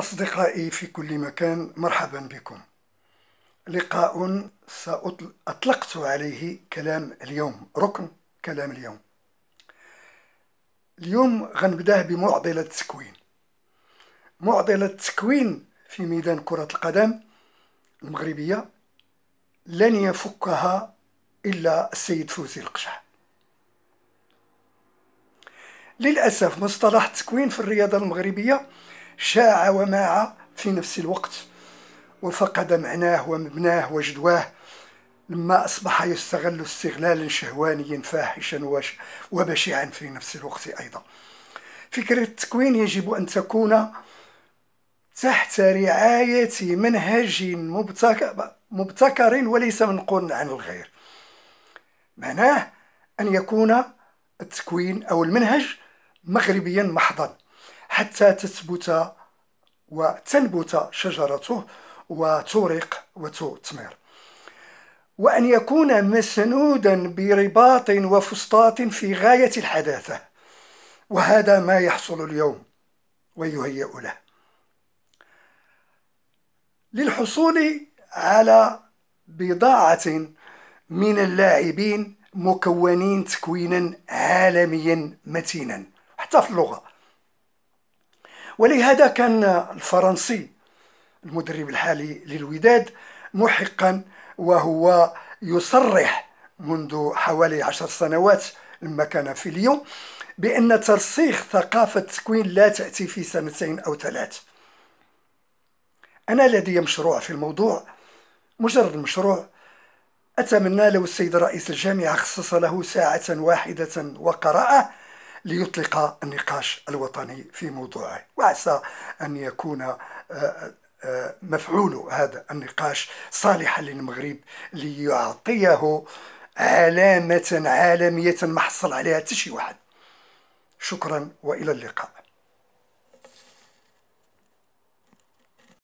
أصدقائي في كل مكان مرحبا بكم لقاء سأطلقت عليه كلام اليوم ركن كلام اليوم اليوم غنبداه بمعضلة التكوين معضلة التكوين في ميدان كرة القدم المغربية لن يفكها إلا السيد فوزي القشع للأسف مصطلح التكوين في الرياضة المغربية شاع وماع في نفس الوقت وفقد معناه ومبناه وجدواه لما أصبح يستغل استغلالا شهوانيا فاحشا وبشعا في نفس الوقت أيضا فكرة التكوين يجب أن تكون تحت رعاية منهج مبتكر وليس منقول عن الغير معناه أن يكون التكوين أو المنهج مغربيا محضا حتى تثبت وتنبت شجرته وتورق وتثمر وأن يكون مسنودا برباط وفسطاط في غاية الحداثة وهذا ما يحصل اليوم ويهيئ له للحصول على بضاعة من اللاعبين مكونين تكوينا عالميا متينا حتى في اللغة ولهذا كان الفرنسي المدرب الحالي للوداد محقا وهو يصرح منذ حوالي عشر سنوات لما كان في ليون بأن ترسيخ ثقافة التكوين لا تأتي في سنتين أو ثلاث أنا لدي مشروع في الموضوع مجرد مشروع أتمنى لو السيد رئيس الجامعة خصص له ساعة واحدة وقراءة ليطلق النقاش الوطني في موضوعه وعسى أن يكون آه، آه، مفعول هذا النقاش صالحا للمغرب ليعطيه علامة عالمية ما حصل عليها حتى شي واحد شكرا والى اللقاء